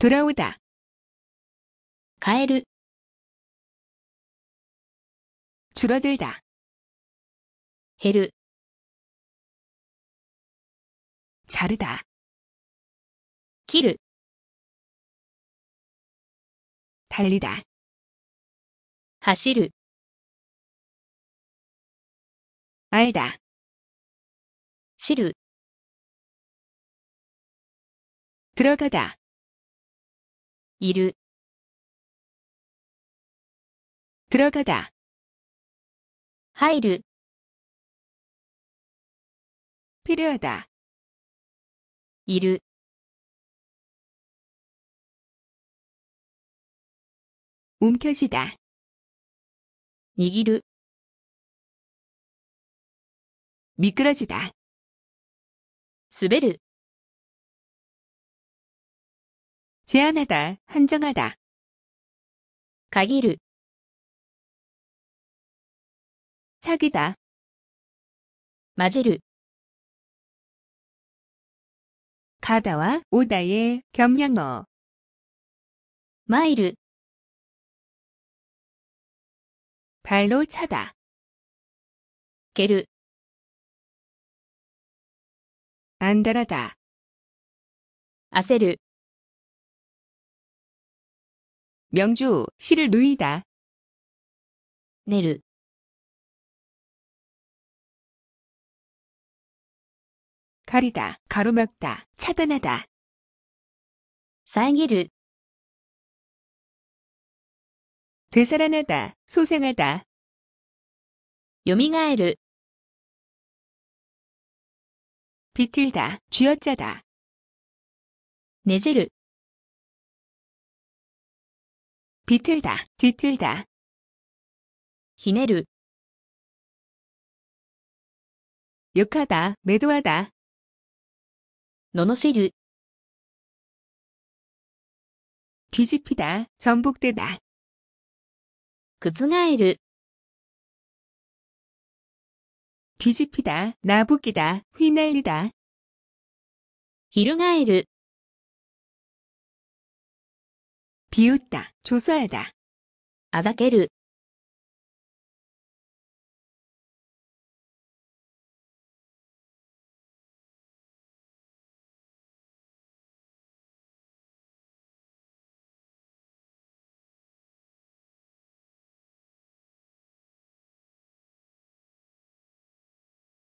돌아오다. 가える 줄어들다. 헤르 자르다. 切る 달리다. 하시르 알다. 시르 들어가다. 이르 들어가다 하이る 필요하다 いる 움켜쥐다 이기る 미끄러지다 스베르 제한하다, 한정하다. 가기르 사귀다. 마제르 가다와 오다의 겸양어. 마일르 발로 차다. 게르 안달하다. 아세르 명주, 시를 누이다. 내る 가리다, 가로막다, 차단하다. 遮る 되살아나다, 소생하다. 요蘇る 비틀다, 쥐어짜다. 내じる 비틀다, 뒤틀다. ひねる 욕하다, 매도하다. 노노罵る 뒤집히다, 전복되다. 그즈覆る 뒤집히다, 나부기다 휘날리다. 히르翻る 비웃다, 조소하다. 아자케르